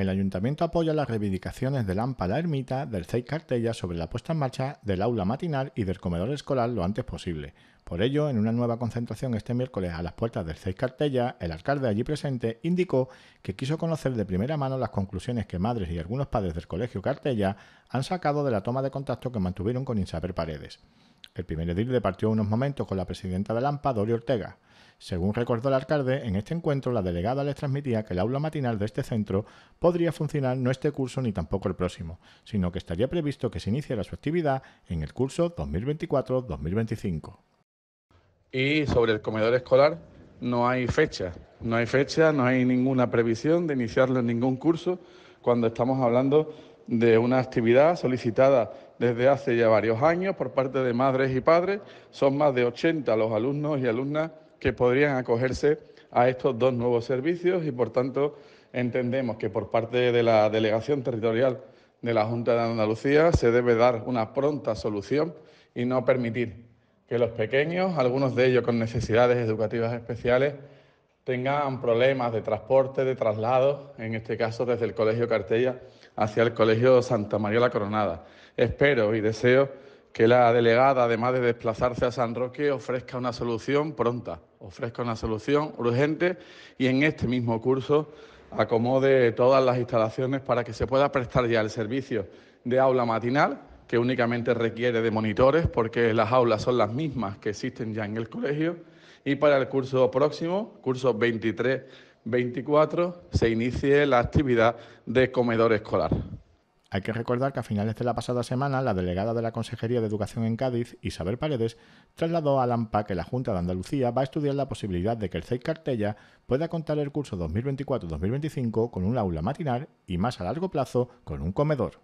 El ayuntamiento apoya las reivindicaciones del AMPA La Ermita, del CEI Cartella sobre la puesta en marcha del aula matinal y del comedor escolar lo antes posible, por ello, en una nueva concentración este miércoles a las puertas del 6 Cartella, el alcalde allí presente indicó que quiso conocer de primera mano las conclusiones que madres y algunos padres del colegio Cartella han sacado de la toma de contacto que mantuvieron con Insaber Paredes. El primer edil partió unos momentos con la presidenta de Lampa, Dori Ortega. Según recordó el alcalde, en este encuentro la delegada les transmitía que el aula matinal de este centro podría funcionar no este curso ni tampoco el próximo, sino que estaría previsto que se iniciara su actividad en el curso 2024-2025. Y sobre el comedor escolar no hay fecha, no hay fecha, no hay ninguna previsión de iniciarlo en ningún curso cuando estamos hablando de una actividad solicitada desde hace ya varios años por parte de madres y padres. Son más de 80 los alumnos y alumnas que podrían acogerse a estos dos nuevos servicios y, por tanto, entendemos que por parte de la Delegación Territorial de la Junta de Andalucía se debe dar una pronta solución y no permitir que los pequeños, algunos de ellos con necesidades educativas especiales, tengan problemas de transporte, de traslado, en este caso desde el Colegio Cartella hacia el Colegio Santa María la Coronada. Espero y deseo que la delegada, además de desplazarse a San Roque, ofrezca una solución pronta, ofrezca una solución urgente y en este mismo curso acomode todas las instalaciones para que se pueda prestar ya el servicio de aula matinal que únicamente requiere de monitores porque las aulas son las mismas que existen ya en el colegio. Y para el curso próximo, curso 23-24, se inicie la actividad de comedor escolar. Hay que recordar que a finales de la pasada semana, la delegada de la Consejería de Educación en Cádiz, Isabel Paredes, trasladó a AMPA que la Junta de Andalucía va a estudiar la posibilidad de que el CEI Cartella pueda contar el curso 2024-2025 con un aula matinal y más a largo plazo con un comedor.